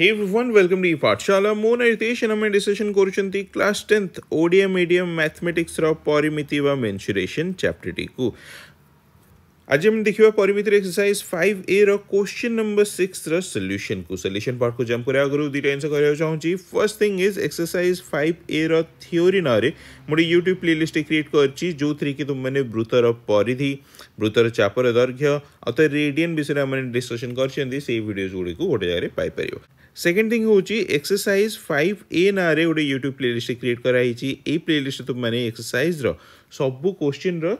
hey one welcome to ఈ పాఠశాల అయితే అమ్మాయి డిసిషన్ కూర్చుంది క్లాస్ టెన్త్ ఓడియా మీడియం మ్యాథమెటిక్స్ర పరిమితి ବା మెన్సురేషన్ చాప్టర్ టీకు आज हम देखा परिमितर exercise five A question number six रल्यूशन को सल्यूशन पार्ट को जम्प करिया गुरु दी टेंस करिया चाहूची first thing is exercise 5a ର थ्योरी नरे यूट्यूब YouTube प्लेलिस्ट क्रिएट करो थी कि तुम माने वृत्तर परिधि वृतर चापर दैर्घ्य अत रेडियन विषय माने डिस्कशन करछेंदी सेई वीडियोस गुडी गोटे जगह रे सेकेंड थिंग हूँ एक्सरसाइज फाइव ए ना गोटे यूट्यूब प्लेलीस्ट क्रिएट कराई प्लेलीस्ट तुम मैंने एक्सरसाइज रो सब क्वेश्चन रो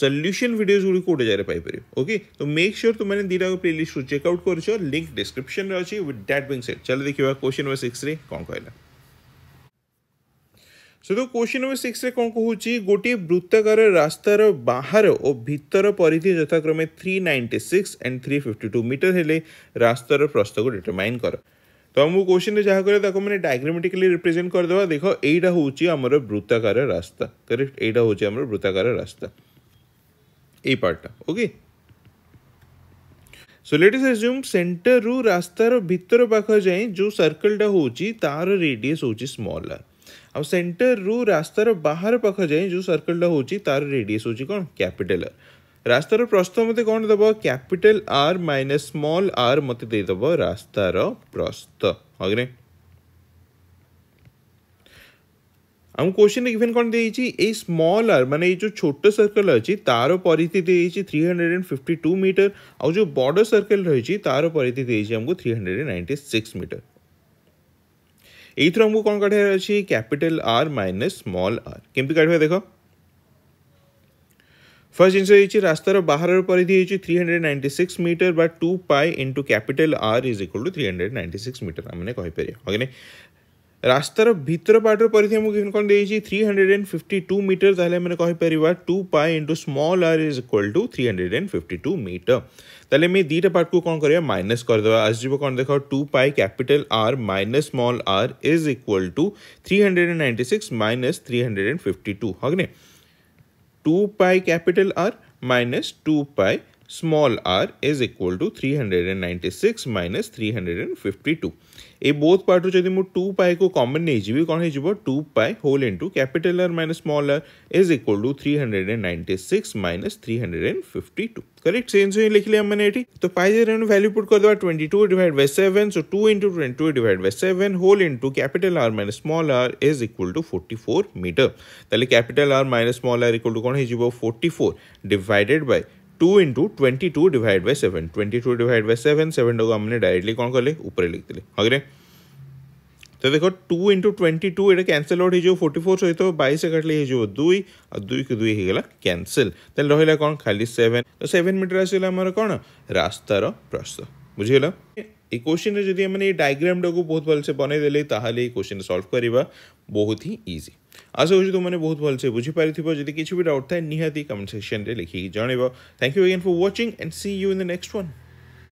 সলিউশন ভিডিওসগুলি কোটে যাই পাইপার ওকে তো মেক সিওর তুমি দুইটা প্লে লিষ্ট চেকআউট করছ লিঙ্ক ডিসক্রিপশন অছি উইথ দ্যাট বিং সেট চলো দেখিবা কোশ্চেন নম্বর সিক্সরে কম কহিলা শুধু কোশ্চিন নম্বর সিক্সরে কম কুচি গোটিয়ে বৃত্তাকার রাস্তার বাহার ও ভিতর পরিধি যথাক্রমে three ninety six and three fifty two metre হলে রাস্তার প্রস্থকে ডিটরমাইন কর তো আমি কোশ্চিনে যা কলে তাকে মানে ডায়াগ্রামেটিক্যালি রিপ্রেজেন্ট করে দেওয়া দেখ এইটা হচ্ছে আমার বৃত্তাকার রাস্তা করেক্ট এইটা হচ্ছে আমার বৃত্তাকার রাস্তা ए पार्टा okay so let is assume centre रु रास्तार भितर पाख जाए जो सर्कलटा हो तार रेडियस हूँ स्मलर आउ सेटर रु रास्तार बाहर पाख जाए जो सर्कलटा हो तार रेडियस हूँ कौन कैपिटल आर रास्तार प्रस्थ मत कौन दब capital R minus small r मत देदेव रास्तार प्रस्थ अग्रे आम क्वेश्चन इभेन कौन दे स्मल आर मान ये जो छोट सर्कल अच्छी तार परिधि दे three hundred and fifty two metre आउ जो बड़ सर्कल रही तार परिधि देमको three hundred and ninety six metre এইথর আমি কোণ কাঠার আছে capital R minus small r কেমতি কাঠবা দেখ ফার্স্ট জিনিস হয়েছে রাস্তার বাহারের পরিধি হয়েছে three hundred ninety six metre বা two pi into capital R is equal to three hundred ninety six metre আমি কহিপার ওকে रास्तार भितर पार्टर परिधि मुझे कौन दे three hundred and fifty two metre तेल मैंने कहीपर two pi into small r is equal to three hundred and fifty two metre तेल मैं दुटा पार्ट को कौन कर माइनस करदे कौन देख two pi capital R minus small r is equal to three hundred and ninety six minus three hundred and fifty two हगने two pi capital R minus two pi small r is equal to 396 minus 352 ए both part जदि मु 2 पाई को common नहीं जीवी कोन हे जीवो 2 pi whole into capital r minus small r is equal to 396 minus 352 correct same से लिख लिया हमने एटी तो पाई जे रेन वैल्यू पुट कर दवा 22 divide by 7 so 2 into 22 divide by 7 whole into capital r minus small r is equal to 44 metre तले capital r minus small r equal to कोन हे जीवो 44 divided by two into twenty two divide by seven twenty two divide by seven seven टाक आम directly कौन कले ले ऊपर लिख दिले अगरे तो देखो टू इंटु ट्वेंटी टू ये कैनसल आउट हो फोर्टी फोर सहित बैस काटले हो दुई आ दुई कि दुई होगा कैनसल तेल रहा कौन खाली सेवेन तो सेवेन मीटर आसला आमर कौन रास्तार प्रस्थ बुझीगल ये क्वेश्चन जी আমি এই ডায়াগ্রামটাকে বহুত ভালসে বনাই দেলে তাহলে এই কোশ্চিন সলভ করা आशा हो तुमने बहुत भलसे बुझीपारि जी किसी भी डाउट थाए निहाती कमेंट सेक्शन में लिखिकी जन thank you again for watching and see you in the next one